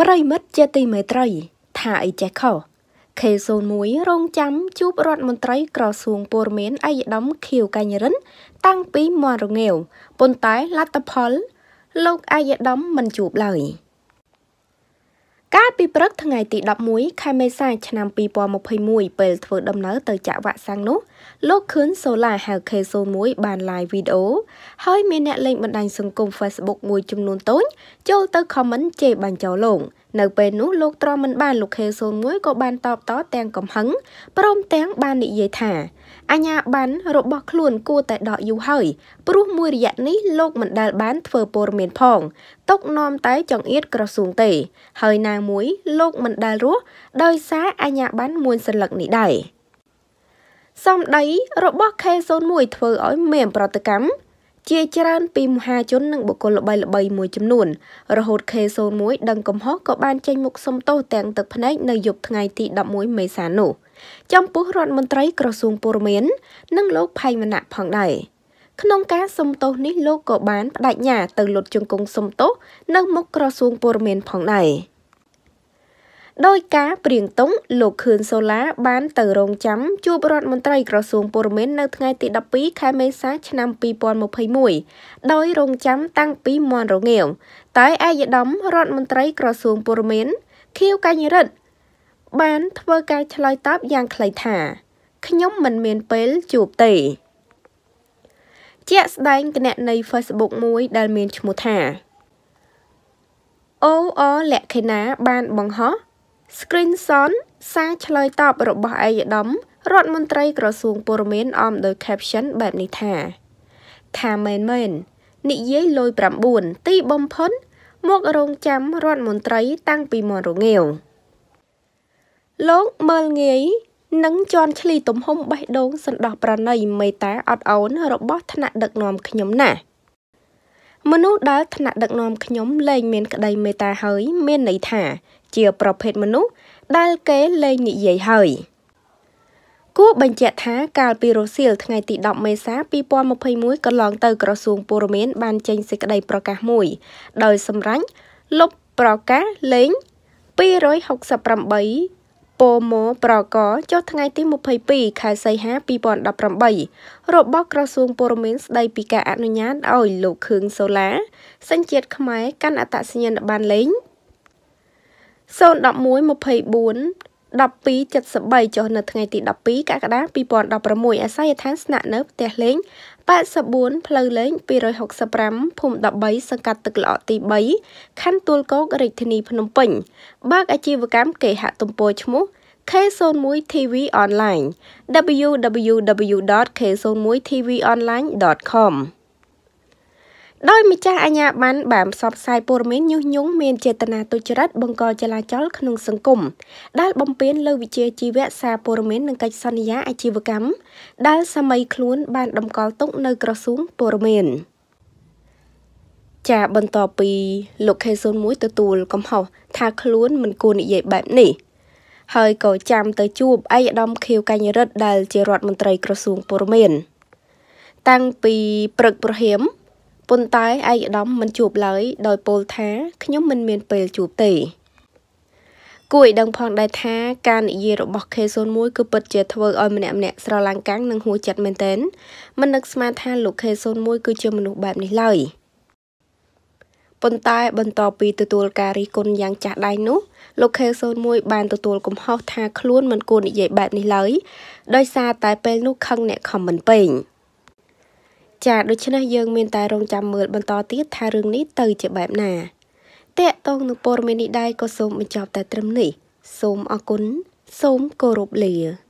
ប្រិមិត្តជាទីមេត្រី ថាអីចេះខុស K01 រងចាំជួបរដ្ឋមន្ត្រី ក្រសួងពលរដ្ឋឯកឧត្តមខៀវកញ្ញរិន តាំងពីមរងាវប៉ុន្តែលទ្ធផល លោកឯកឧត្តមមិនជួបឡើយ។ពីព្រឹកថ្ងៃទី11ខែមេសាឆ្នាំ2021ពេលធ្វើដំណើរទៅចាក់វ៉ាក់សាំងនោះលោកខឿនសូឡាហៅ K01 បាន live video ហើយមានអ្នកលេងបណ្ដាញសង្គម Facebook មួយចំនួនតូចចូលទៅ comment ជេរបញ្ចោលលោកនៅពេលនោះលោកទ្រាំមិនបានលោកខេ01ក៏បានតបតទាំងកំហឹងព្រមទាំង បាននិយាយថាអញ្ញាបានរបស់ខ្លួនគួរតែដកយូរហើយ ព្រោះមួយរយៈនេះលោកមិនដែលបានធ្វើព័ត៌មានផងຕົកនាំតែចង្អៀតក្រសួងទេ ហើយណាមួយ លោកមិនដែលរស់ដោយសារអញ្ញាបានមួយសន្លឹកនេះដែរសម្ដីរបស់ K01 ធ្វើឲ្យមានប្រតិកម្មជាច្រើនពីមហាជននិងបុគ្គលល្បីៗមួយចំនួនរហូត K01 ដឹងកំហុសក៏បានចេញមុខសុំទោសទាំងទឹកភ្នែក នៅយប់ថ្ងៃទី11មេសានោះចំពោះរដ្ឋមន្ត្រីក្រសួងពលរដ្ឋមាននិងលោកផៃមណៈផងដែរក្នុងការសុំទោសនេះលោកក៏បានបដិញ្ញាទៅលុតជង្គង់សុំទោសនៅមុខក្រសួងពលរដ្ឋមានផងដែរ។ដោយការព្រៀងតុងលោកខឿនសូឡាបានទៅរងចាំជួបរដ្ឋមន្ត្រីក្រសួងពលរដ្ឋនៅថ្ងៃទី12ខែមេសាឆ្នាំ2021ដោយរងចាំតាំងពីមន់រងាវតែឯកឧត្តមរដ្ឋមន្ត្រីក្រសួងពលរដ្ឋខៀវកញ្ញរិទ្ធបានធ្វើការឆ្លើយតបយ៉ាងខ្លីថាខ្ញុំមិនមានពេលជួបទេ ជាក់ស្ដែងគណនី Facebook មួយដែលមានឈ្មោះថា OO លក្ខិណា បានបង្ហោះ Screenson សារឆ្លើយតបរបស់ឯកឧត្តមរដ្ឋមន្ត្រីក្រសួងព័ត៌មានអមដោយ caption បែបនេះថាថាមែនមែននិយាយលុយ9ទីបំផុនមករងចាំរដ្ឋមន្ត្រី តាំងពីមរងាវលោកមើលងាយនឹងជន់ឈ្លីទំហំបេះដូងសន្តោសប្រណីមេតាអត់អូនរបស់ថ្នាក់ដឹកនាំខ្ញុំណាស់មនុស្សដែលថ្នាក់ដឹកនាំខ្ញុំលែងមានក្តីមេត្តាហើយមានន័យថាជាប្រភេទមនុស្សដែលគេលែងនិយាយហើយគួរបញ្ជាក់ថាកាលពីរសៀលថ្ងៃទី10មេសា2021កន្លងទៅ ក្រសួងពលរដ្ឋមានបាន ចេញសេចក្តីប្រកាសមួយ ដោយសម្រាញ់លុបប្រកាសលេង268ូម៉ូប្រកចុះថ្ងៃទី22ខែសីហា2018របស់ក្រសួងព័ត៌មានស្ដីពីការអនុញ្ញាតឲ្យលោកខឿងសូឡាសញ្ជាតិខ្មែរកាន់អត្តសញ្ញាណប័ណ្ណលេង01124 1273ចុះនៅថ្ងៃទី12កក្កដា2016អាស័យដ្ឋានស្នាក់នៅផ្ទះលេង84ផ្លូវលេង265ភូមិ13សង្កាត់ទឹកល្អទី3ខណ្ឌទួលគោករាជធានីភ្នំពេញបើកអាជីវកម្មគេហទំព័រឈ្មោះ K01TV Online www.k01tv online.com ដោយម្ចាស់អាជ្ញាប័ណ្ណបានផ្សព្វផ្សាយព័ត៌មានញុះញង់មានចេតនាទុច្ចរិតបង្កចលាចលក្នុងសង្គមដែលបំពានលើវិជាជីវៈសារព័ត៌មាននិងកិច្ចសន្យាអាជីវកម្មដែល សម័យខ្លួន បានតម្កល់ទុកនៅក្រសួងព័ត៌មានចាបន្ទាប់ពីលោកខេសុនមួយទទួល កំហុសថាខ្លួនមិនគួរនិយាយបែបនេះ ហើយក៏ចាំទៅជួបឯកឧត្តមខៀវកញ្ញរិទ្ធដែលជារដ្ឋមន្ត្រី ក្រសួងព័ត៌មានតាំងពីព្រឹកប្រហែលប៉ុន្តែឯកឧត្តមមិនជួបឡើយ ដោយពោលថាខ្ញុំមិនមាន ពេលជួបទេគួរឲ្យដឹងផង ដែរថាការនិយាយរបស់ K01 គឺពិតជា ធ្វើឲ្យម្នាក់ម្នាក់ស្រឡាំងកាំងនិងហួចចិត្តមែនទែនមិននឹកស្មានថាលោក K01 គឺជាមនុស្សបែបនេះឡើយប៉ុន្តែបន្ទាប់ពីទទួលការរិះគន់យ៉ាងចាស់ដៃនោះ លោក K01 បានទទួល កំហុសថាខ្លួនមិនគួរនិយាយបែបនេះឡើយដោយសារតែពេលនោះខឹងអ្នកខមមិនពេញ។ចាដូច្នេះយើង មានតែរងចាំមើលបន្តទៀតថារឿងនេះទៅជាបែបណាតកតងនឹងព័ត៌មាននេះដែរក៏សូមបញ្ចប់តែត្រឹមនេះ សូមអរគុណសូមគោរពលា